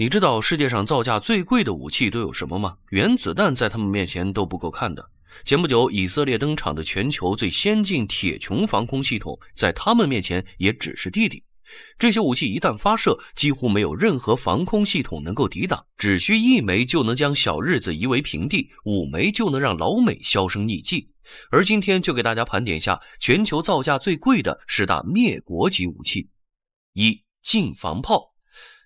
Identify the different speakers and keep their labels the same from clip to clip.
Speaker 1: 你知道世界上造价最贵的武器都有什么吗？原子弹在他们面前都不够看的。前不久，以色列登场的全球最先进铁穹防空系统，在他们面前也只是弟弟。这些武器一旦发射，几乎没有任何防空系统能够抵挡，只需一枚就能将小日子夷为平地，五枚就能让老美销声匿迹。而今天就给大家盘点下全球造价最贵的十大灭国级武器：一、近防炮。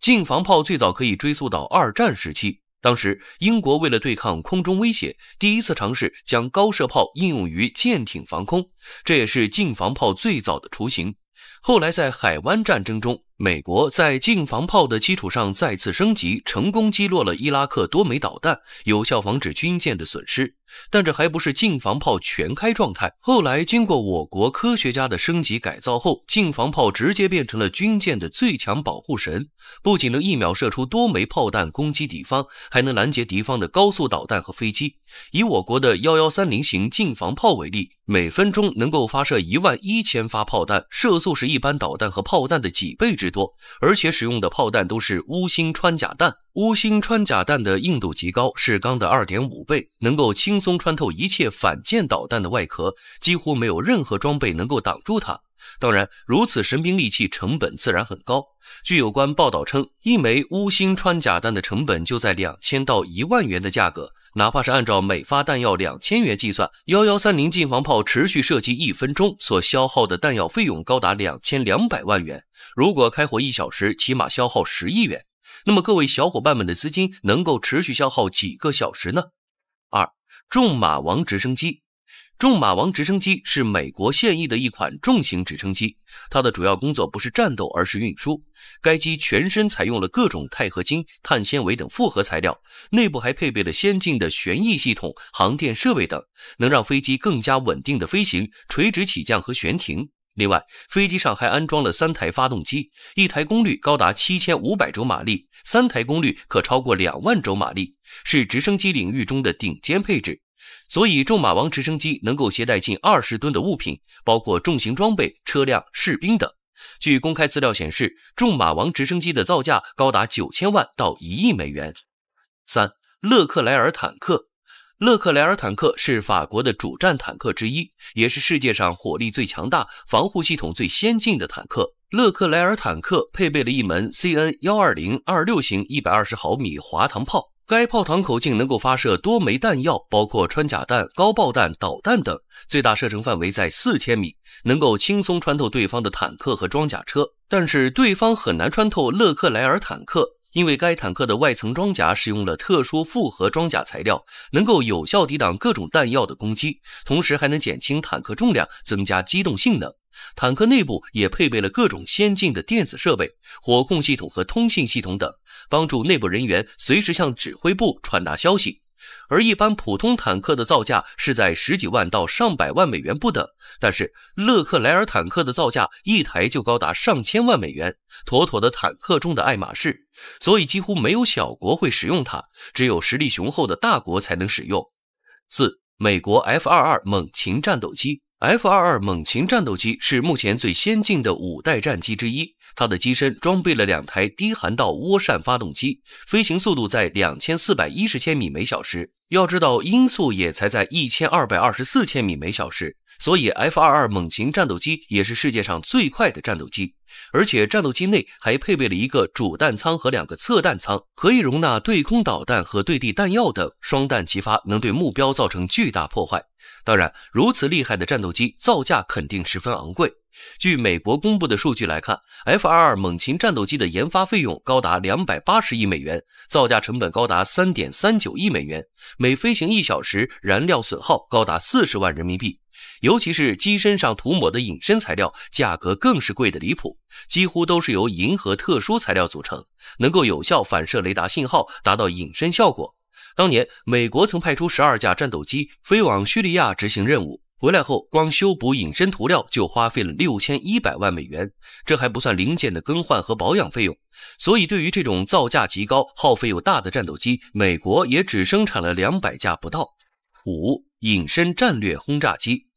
Speaker 1: 近防炮最早可以追溯到二战时期，当时英国为了对抗空中威胁，第一次尝试将高射炮应用于舰艇防空，这也是近防炮最早的雏形。后来在海湾战争中。美国在近防炮的基础上再次升级，成功击落了伊拉克多枚导弹，有效防止军舰的损失。但这还不是近防炮全开状态。后来经过我国科学家的升级改造后，近防炮直接变成了军舰的最强保护神，不仅能一秒射出多枚炮弹攻击敌方，还能拦截敌方的高速导弹和飞机。以我国的幺幺三零型近防炮为例，每分钟能够发射一万一千发炮弹，射速是一般导弹和炮弹的几倍之。多，而且使用的炮弹都是钨芯穿甲弹。钨芯穿甲弹的硬度极高，是钢的二点五倍，能够轻松穿透一切反舰导弹的外壳，几乎没有任何装备能够挡住它。当然，如此神兵利器成本自然很高。据有关报道称，一枚钨芯穿甲弹的成本就在两千到一万元的价格。哪怕是按照每发弹药两千元计算，幺幺三零近防炮持续射击一分钟所消耗的弹药费用高达两千两百万元。如果开火一小时，起码消耗十亿元。那么各位小伙伴们的资金能够持续消耗几个小时呢？二重马王直升机。重马王直升机是美国现役的一款重型直升机，它的主要工作不是战斗，而是运输。该机全身采用了各种钛合金、碳纤维等复合材料，内部还配备了先进的旋翼系统、航电设备等，能让飞机更加稳定的飞行、垂直起降和悬停。另外，飞机上还安装了三台发动机，一台功率高达七千五百轴马力，三台功率可超过两万轴马力，是直升机领域中的顶尖配置。所以，重马王直升机能够携带近二十吨的物品，包括重型装备、车辆、士兵等。据公开资料显示，重马王直升机的造价高达九千万到一亿美元。三、勒克莱尔坦克。勒克莱尔坦克是法国的主战坦克之一，也是世界上火力最强大、防护系统最先进的坦克。勒克莱尔坦克配备了一门 C N 幺二零二六型一百二十毫米滑膛炮。该炮膛口径能够发射多枚弹药，包括穿甲弹、高爆弹、导弹等，最大射程范围在四千米，能够轻松穿透对方的坦克和装甲车。但是，对方很难穿透勒克莱尔坦克，因为该坦克的外层装甲使用了特殊复合装甲材料，能够有效抵挡各种弹药的攻击，同时还能减轻坦克重量，增加机动性能。坦克内部也配备了各种先进的电子设备、火控系统和通信系统等，帮助内部人员随时向指挥部传达消息。而一般普通坦克的造价是在十几万到上百万美元不等，但是勒克莱尔坦克的造价一台就高达上千万美元，妥妥的坦克中的爱马仕，所以几乎没有小国会使用它，只有实力雄厚的大国才能使用。四，美国 f 二二猛禽战斗机。F 二二猛禽战斗机是目前最先进的五代战机之一，它的机身装备了两台低涵道涡扇发动机，飞行速度在两千四百一十千米每小时，要知道音速也才在一千二百二十四千米每小时。所以，F-22 猛禽战斗机也是世界上最快的战斗机，而且战斗机内还配备了一个主弹仓和两个侧弹仓，可以容纳对空导弹和对地弹药等，双弹齐发能对目标造成巨大破坏。当然，如此厉害的战斗机造价肯定十分昂贵。据美国公布的数据来看，F-22 猛禽战斗机的研发费用高达两百八十亿美元，造价成本高达三点三九亿美元，每飞行一小时燃料损耗高达四十万人民币。尤其是机身上涂抹的隐身材料，价格更是贵得离谱，几乎都是由银河特殊材料组成，能够有效反射雷达信号，达到隐身效果。当年美国曾派出十二架战斗机飞往叙利亚执行任务，回来后光修补隐身涂料就花费了六千一百万美元，这还不算零件的更换和保养费用。所以，对于这种造价极高、耗费又大的战斗机，美国也只生产了两百架不到。五，隐身战略轰炸机。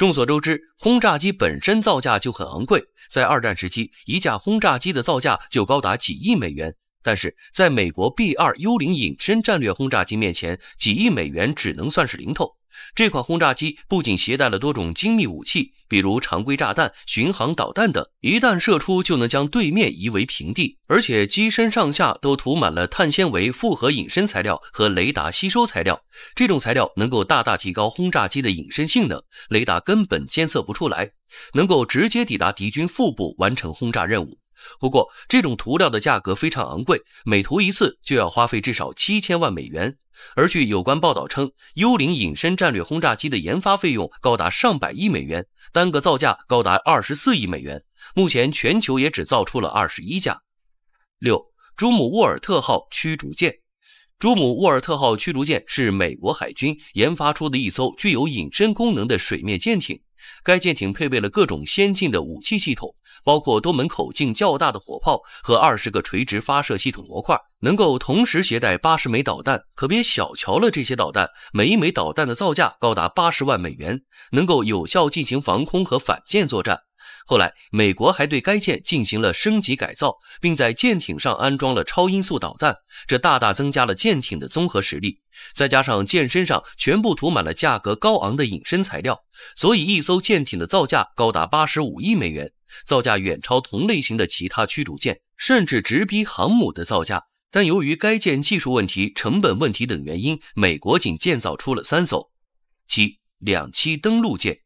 Speaker 1: 众所周知，轰炸机本身造价就很昂贵，在二战时期，一架轰炸机的造价就高达几亿美元。但是，在美国 B 二幽灵隐身战略轰炸机面前，几亿美元只能算是零头。这款轰炸机不仅携带了多种精密武器，比如常规炸弹、巡航导弹等，一旦射出就能将对面夷为平地；而且机身上下都涂满了碳纤维复合隐身材料和雷达吸收材料。这种材料能够大大提高轰炸机的隐身性能，雷达根本监测不出来，能够直接抵达敌军腹部完成轰炸任务。不过，这种涂料的价格非常昂贵，每涂一次就要花费至少七千万美元。而据有关报道称，幽灵隐身战略轰炸机的研发费用高达上百亿美元，单个造价高达二十四亿美元。目前，全球也只造出了二十一架。六、朱姆沃尔特号驱逐舰。朱姆沃尔特号驱逐舰是美国海军研发出的一艘具有隐身功能的水面舰艇。该舰艇配备了各种先进的武器系统，包括多门口径较大的火炮和二十个垂直发射系统模块，能够同时携带八十枚导弹。可别小瞧了这些导弹，每一枚导弹的造价高达八十万美元，能够有效进行防空和反舰作战。后来，美国还对该舰进行了升级改造，并在舰艇上安装了超音速导弹，这大大增加了舰艇的综合实力。再加上舰身上全部涂满了价格高昂的隐身材料，所以一艘舰艇的造价高达八十五亿美元，造价远超同类型的其他驱逐舰，甚至直逼航母的造价。但由于该舰技术问题、成本问题等原因，美国仅建造出了三艘。七两栖登陆舰。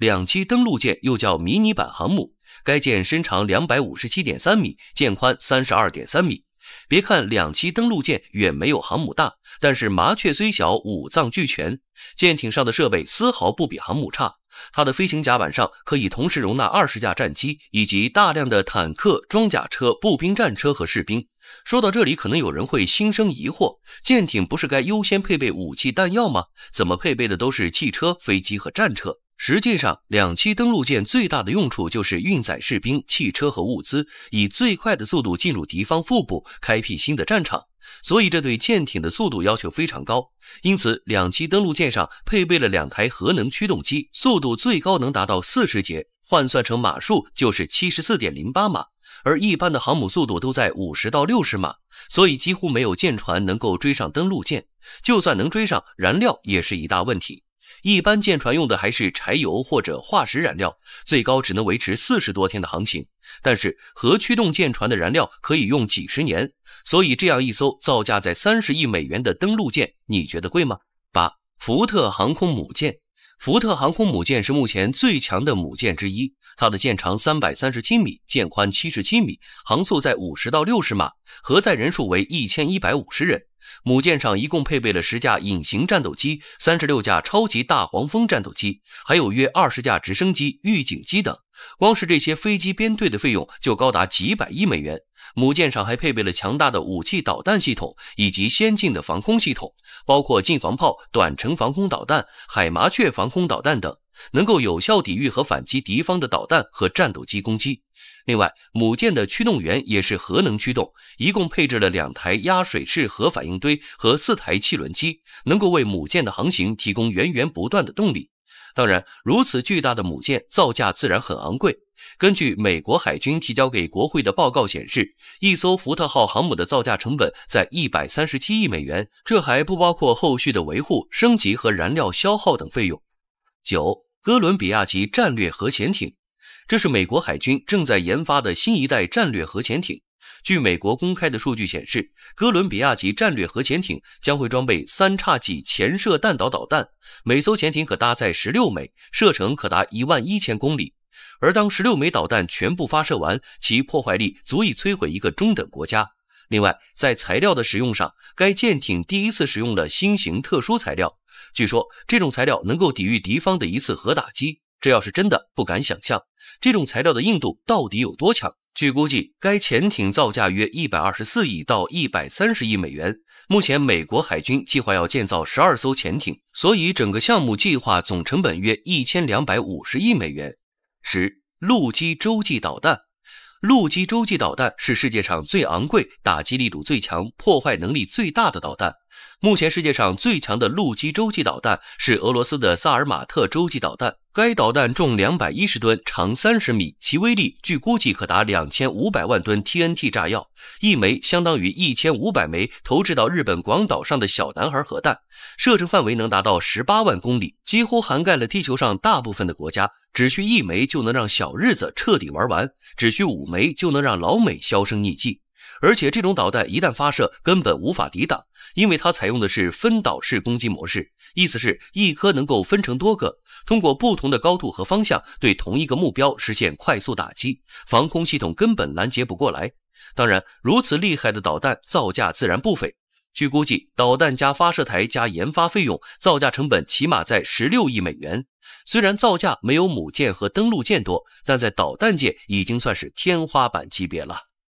Speaker 1: 两栖登陆舰又叫迷你版航母，该舰身长两百五十七点三米，舰宽三十二点三米。别看两栖登陆舰远没有航母大，但是麻雀虽小，五脏俱全。舰艇上的设备丝毫不比航母差。它的飞行甲板上可以同时容纳二十架战机，以及大量的坦克、装甲车、步兵战车和士兵。说到这里，可能有人会心生疑惑：舰艇不是该优先配备武器弹药吗？怎么配备的都是汽车、飞机和战车？实际上，两栖登陆舰最大的用处就是运载士兵、汽车和物资，以最快的速度进入敌方腹部，开辟新的战场。所以，这对舰艇的速度要求非常高。因此，两栖登陆舰上配备了两台核能驱动机，速度最高能达到四十节，换算成马数就是七十四点零八马。而一般的航母速度都在五十到六十码，所以几乎没有舰船能够追上登陆舰。就算能追上，燃料也是一大问题。一般舰船用的还是柴油或者化石燃料，最高只能维持四十多天的航行。但是核驱动舰船的燃料可以用几十年，所以这样一艘造价在三十亿美元的登陆舰，你觉得贵吗？八，福特航空母舰。福特航空母舰是目前最强的母舰之一，它的舰长三百三十七米，舰宽七十七米，航速在五十到六十码，核载人数为一千一百五十人。母舰上一共配备了十架隐形战斗机、三十六架超级大黄蜂战斗机，还有约二十架直升机、预警机等。光是这些飞机编队的费用就高达几百亿美元。母舰上还配备了强大的武器导弹系统以及先进的防空系统，包括近防炮、短程防空导弹、海麻雀防空导弹等。能够有效抵御和反击敌方的导弹和战斗机攻击。另外，母舰的驱动员也是核能驱动，一共配置了两台压水式核反应堆和四台汽轮机，能够为母舰的航行提供源源不断的动力。当然，如此巨大的母舰造价自然很昂贵。根据美国海军提交给国会的报告显示，一艘福特号航母的造价成本在一百三十七亿美元，这还不包括后续的维护、升级和燃料消耗等费用。九。哥伦比亚级战略核潜艇，这是美国海军正在研发的新一代战略核潜艇。据美国公开的数据显示，哥伦比亚级战略核潜艇将会装备三叉戟潜射弹道导弹，每艘潜艇可搭载十六枚，射程可达一万一千公里。而当十六枚导弹全部发射完，其破坏力足以摧毁一个中等国家。另外，在材料的使用上，该舰艇第一次使用了新型特殊材料。据说这种材料能够抵御敌方的一次核打击，这要是真的，不敢想象这种材料的硬度到底有多强。据估计，该潜艇造价约一百二十四亿到一百三十亿美元。目前，美国海军计划要建造十二艘潜艇，所以整个项目计划总成本约一千两百五十亿美元。十，陆基洲际导弹。陆基洲际导弹是世界上最昂贵、打击力度最强、破坏能力最大的导弹。目前世界上最强的陆基洲际导弹是俄罗斯的“萨尔马特”洲际导弹。该导弹重两百一十吨，长三十米，其威力据估计可达两千五百万吨 TNT 炸药，一枚相当于一千五百枚投掷到日本广岛上的小男孩核弹。射程范围能达到十八万公里，几乎涵盖了地球上大部分的国家。只需一枚就能让小日子彻底玩完，只需五枚就能让老美销声匿迹。而且这种导弹一旦发射，根本无法抵挡，因为它采用的是分导式攻击模式，意思是一颗能够分成多个，通过不同的高度和方向对同一个目标实现快速打击，防空系统根本拦截不过来。当然，如此厉害的导弹造价自然不菲，据估计，导弹加发射台加研发费用，造价成本起码在十六亿美元。虽然造价没有母舰和登陆舰多，但在导弹界已经算是天花板级别了。